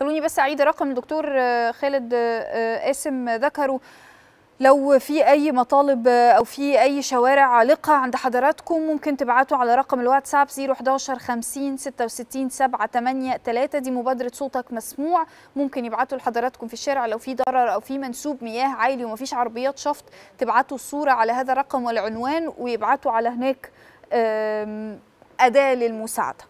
خلوني بس اعيد رقم الدكتور آه، خالد قاسم آه، آه، ذكره لو في اي مطالب او في اي شوارع عالقه عند حضراتكم ممكن تبعتوا على رقم الواتساب 011 50 66 7 8 3 دي مبادره صوتك مسموع ممكن يبعتوا لحضراتكم في الشارع لو في ضرر او في منسوب مياه عالي ومفيش عربيات شفط تبعتوا الصوره على هذا الرقم والعنوان ويبعتوا على هناك اداه للمساعده